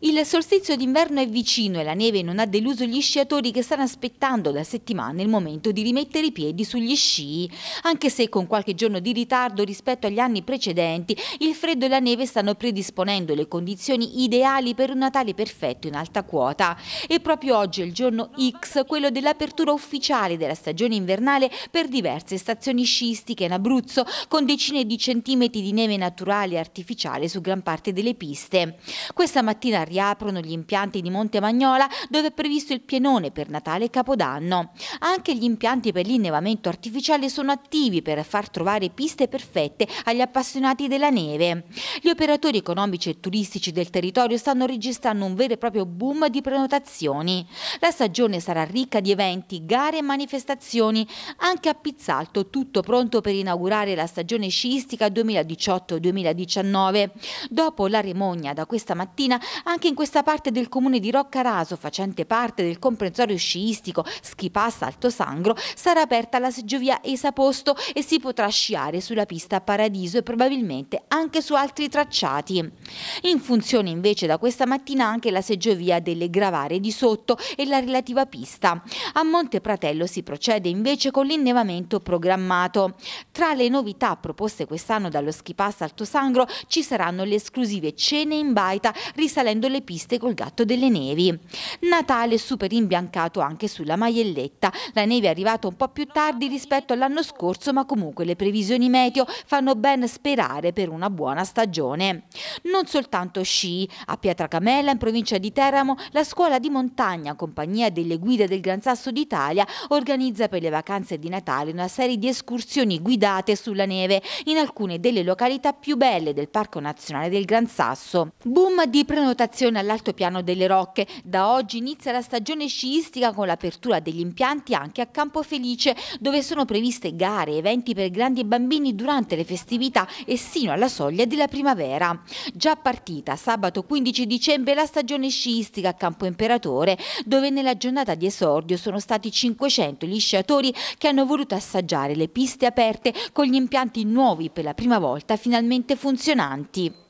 Il solstizio d'inverno è vicino e la neve non ha deluso gli sciatori che stanno aspettando da settimane il momento di rimettere i piedi sugli sci. Anche se con qualche giorno di ritardo rispetto agli anni precedenti, il freddo e la neve stanno predisponendo le condizioni ideali per un Natale perfetto in alta quota. E proprio oggi è il giorno X, quello dell'apertura ufficiale della stagione invernale per diverse stazioni sciistiche in Abruzzo, con decine di centimetri di neve naturale e artificiale su gran parte delle piste. Questa mattina mattina riaprono gli impianti di Monte Magnola dove è previsto il pienone per Natale e Capodanno. Anche gli impianti per l'innevamento artificiale sono attivi per far trovare piste perfette agli appassionati della neve. Gli operatori economici e turistici del territorio stanno registrando un vero e proprio boom di prenotazioni. La stagione sarà ricca di eventi, gare e manifestazioni, anche a Pizzalto tutto pronto per inaugurare la stagione sciistica 2018-2019. Dopo la remogna da questa mattina anche in questa parte del comune di Roccaraso, facente parte del comprensorio sciistico Schipass Alto Sangro, sarà aperta la seggiovia Esaposto e si potrà sciare sulla pista Paradiso e probabilmente anche su altri tracciati. In funzione invece da questa mattina anche la seggiovia delle Gravare di Sotto e la relativa pista. A Monte Pratello si procede invece con l'innevamento programmato. Tra le novità proposte quest'anno dallo Schipass Alto Sangro ci saranno le esclusive cene in baita risalenti salendo le piste col gatto delle nevi. Natale super imbiancato anche sulla maielletta. La neve è arrivata un po' più tardi rispetto all'anno scorso, ma comunque le previsioni meteo fanno ben sperare per una buona stagione. Non soltanto sci, a Pietracamella, in provincia di Teramo, la scuola di montagna, compagnia delle guide del Gran Sasso d'Italia, organizza per le vacanze di Natale una serie di escursioni guidate sulla neve in alcune delle località più belle del Parco Nazionale del Gran Sasso. Boom di prenotazione rotazione all'altopiano delle Rocche. Da oggi inizia la stagione sciistica con l'apertura degli impianti anche a Campo Felice, dove sono previste gare e eventi per grandi e bambini durante le festività e sino alla soglia della primavera. Già partita sabato 15 dicembre la stagione sciistica a Campo Imperatore, dove nella giornata di esordio sono stati 500 gli sciatori che hanno voluto assaggiare le piste aperte con gli impianti nuovi per la prima volta finalmente funzionanti.